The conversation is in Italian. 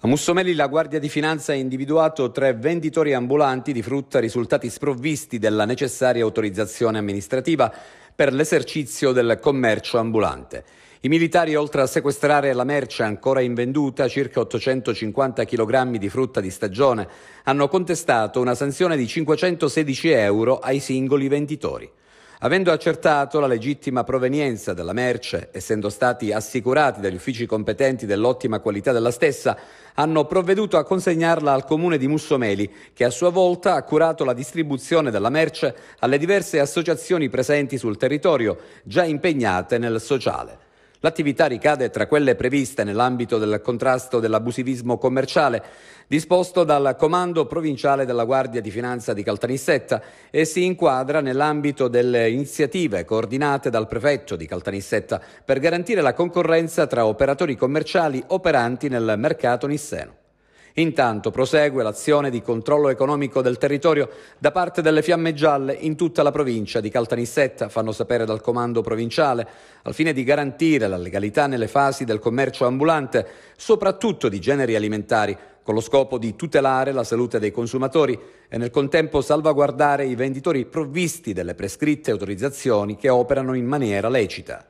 A Mussomeli la Guardia di Finanza ha individuato tre venditori ambulanti di frutta risultati sprovvisti della necessaria autorizzazione amministrativa per l'esercizio del commercio ambulante. I militari, oltre a sequestrare la merce ancora invenduta, circa 850 kg di frutta di stagione, hanno contestato una sanzione di 516 euro ai singoli venditori. Avendo accertato la legittima provenienza della merce, essendo stati assicurati dagli uffici competenti dell'ottima qualità della stessa, hanno provveduto a consegnarla al comune di Mussomeli, che a sua volta ha curato la distribuzione della merce alle diverse associazioni presenti sul territorio, già impegnate nel sociale. L'attività ricade tra quelle previste nell'ambito del contrasto dell'abusivismo commerciale, disposto dal Comando Provinciale della Guardia di Finanza di Caltanissetta e si inquadra nell'ambito delle iniziative coordinate dal prefetto di Caltanissetta per garantire la concorrenza tra operatori commerciali operanti nel mercato nisseno. Intanto prosegue l'azione di controllo economico del territorio da parte delle fiamme gialle in tutta la provincia di Caltanissetta, fanno sapere dal comando provinciale, al fine di garantire la legalità nelle fasi del commercio ambulante, soprattutto di generi alimentari, con lo scopo di tutelare la salute dei consumatori e nel contempo salvaguardare i venditori provvisti delle prescritte autorizzazioni che operano in maniera lecita.